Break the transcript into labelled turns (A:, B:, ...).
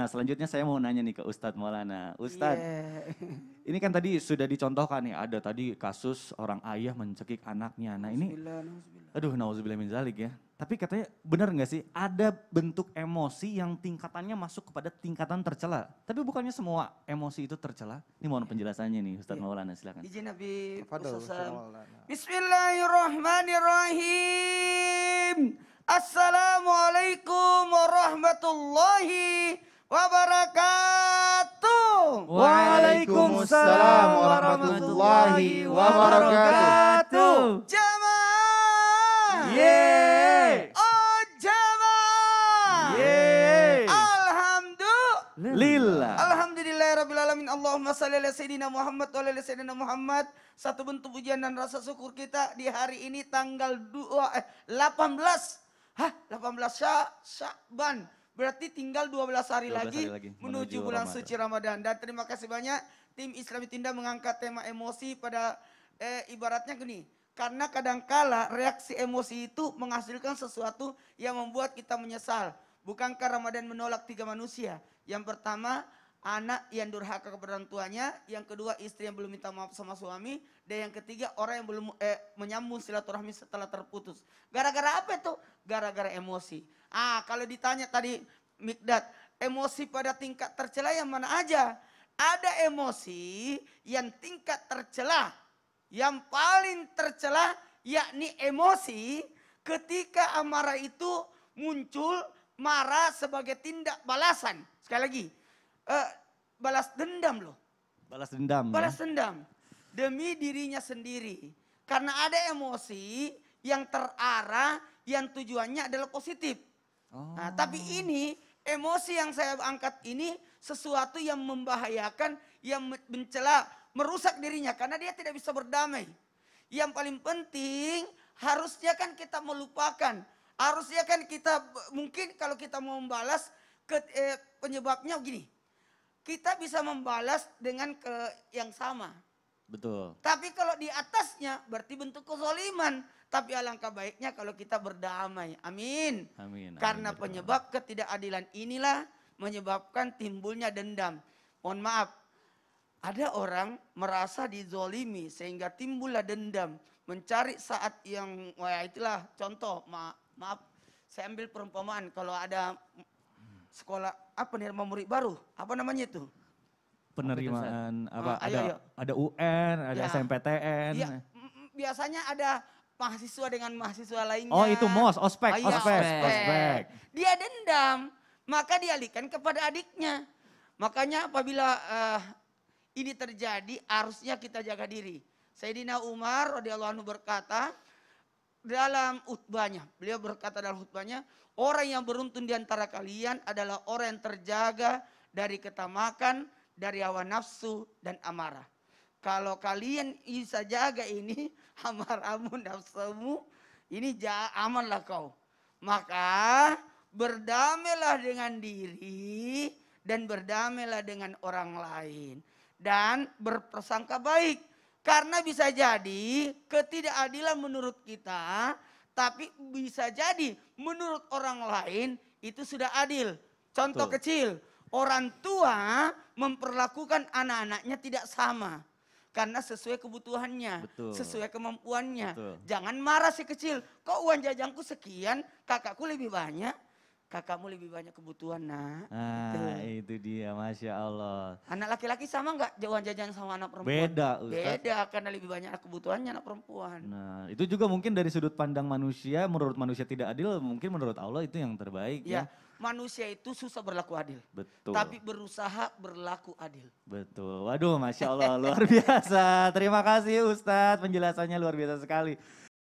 A: Nah selanjutnya saya mau nanya nih ke Ustadz Maulana. Ustadz, yeah. ini kan tadi sudah dicontohkan nih ada tadi kasus orang ayah mencekik anaknya. Nah ini, aduh nauzubillah min zalik ya. Tapi katanya benar nggak sih ada bentuk emosi yang tingkatannya masuk kepada tingkatan tercela. Tapi bukannya semua emosi itu tercela? Ini mohon penjelasannya nih Ustadz yeah. Maulana silakan. Izin Nabi Bismillahirrahmanirrahim. Assalamualaikum Waalaikumsalam warahmatullahi wabarakatuh. Jamaah. Yeah. Oh jamaah. Yeah. Alhamdulillah. alamin. Allahumma shalli ala Sayyidina Muhammad wa ala Sayyidina Muhammad. Satu bentuk pujian dan rasa syukur kita di hari ini tanggal 2, eh, 18. Hah? 18 Sya'ban. Berarti tinggal 12 hari, 12 lagi, hari lagi menuju, bulan Ramadan. suci Ramadan. Dan terima kasih banyak tim Islami Tindak mengangkat tema emosi pada eh, ibaratnya gini. Karena kadangkala reaksi emosi itu menghasilkan sesuatu yang membuat kita menyesal. Bukankah Ramadan menolak tiga manusia? Yang pertama anak yang durhaka kepada orang tuanya, yang kedua istri yang belum minta maaf sama suami, dan yang ketiga orang yang belum eh, menyambung silaturahmi setelah terputus. Gara-gara apa itu? Gara-gara emosi. Ah, kalau ditanya tadi Mikdad, emosi pada tingkat tercela yang mana aja? Ada emosi yang tingkat tercela, yang paling tercela yakni emosi ketika amarah itu muncul marah sebagai tindak balasan. Sekali lagi, uh, balas dendam loh. Balas dendam. Ya. Balas ya? dendam demi dirinya sendiri. Karena ada emosi yang terarah yang tujuannya adalah positif. Oh. Nah, tapi oh. ini Emosi yang saya angkat ini sesuatu yang membahayakan, yang mencela, merusak dirinya karena dia tidak bisa berdamai. Yang paling penting harusnya kan kita melupakan, harusnya kan kita mungkin kalau kita mau membalas ke, eh, penyebabnya gini. Kita bisa membalas dengan ke yang sama. Betul. Tapi kalau di atasnya berarti bentuk kezoliman. Tapi alangkah baiknya kalau kita berdamai. Amin. Amin. Karena Amin. penyebab ketidakadilan inilah menyebabkan timbulnya dendam. Mohon maaf, ada orang merasa dizolimi sehingga timbullah dendam. Mencari saat yang, wah itulah contoh, ma maaf, saya ambil perumpamaan kalau ada sekolah apa nih murid baru, apa namanya itu? penerimaan oh, apa, apa ada ayo. ada UN, ada ya. SMPTN. Ya, biasanya ada mahasiswa dengan mahasiswa lainnya. Oh, itu MOS, ospek, oh, iya, ospek, ospek, ospek. Dia dendam, maka dialihkan kepada adiknya. Makanya apabila uh, ini terjadi, harusnya kita jaga diri. Sayyidina Umar radhiyallahu anhu berkata dalam khutbahnya, beliau berkata dalam khutbahnya, orang yang beruntung di antara kalian adalah orang yang terjaga dari ketamakan, dari hawa nafsu dan amarah. Kalau kalian bisa jaga ini, amarahmu, nafsumu, ini amanlah kau. Maka berdamailah dengan diri dan berdamailah dengan orang lain. Dan berpersangka baik. Karena bisa jadi ketidakadilan menurut kita, tapi bisa jadi menurut orang lain itu sudah adil. Contoh Tuh. kecil, orang tua memperlakukan anak-anaknya tidak sama karena sesuai kebutuhannya, Betul. sesuai kemampuannya. Betul. Jangan marah si kecil, kok uang jajanku sekian, kakakku lebih banyak kakakmu lebih banyak kebutuhan nak. Ah, gitu. itu dia, masya Allah. Anak laki-laki sama enggak jauhan jajan sama anak perempuan? Beda, Ustaz. beda karena lebih banyak kebutuhannya anak perempuan. Nah, itu juga mungkin dari sudut pandang manusia, menurut manusia tidak adil, mungkin menurut Allah itu yang terbaik ya. ya. Manusia itu susah berlaku adil. Betul. Tapi berusaha berlaku adil. Betul. Waduh, masya Allah, luar biasa. Terima kasih Ustadz, penjelasannya luar biasa sekali.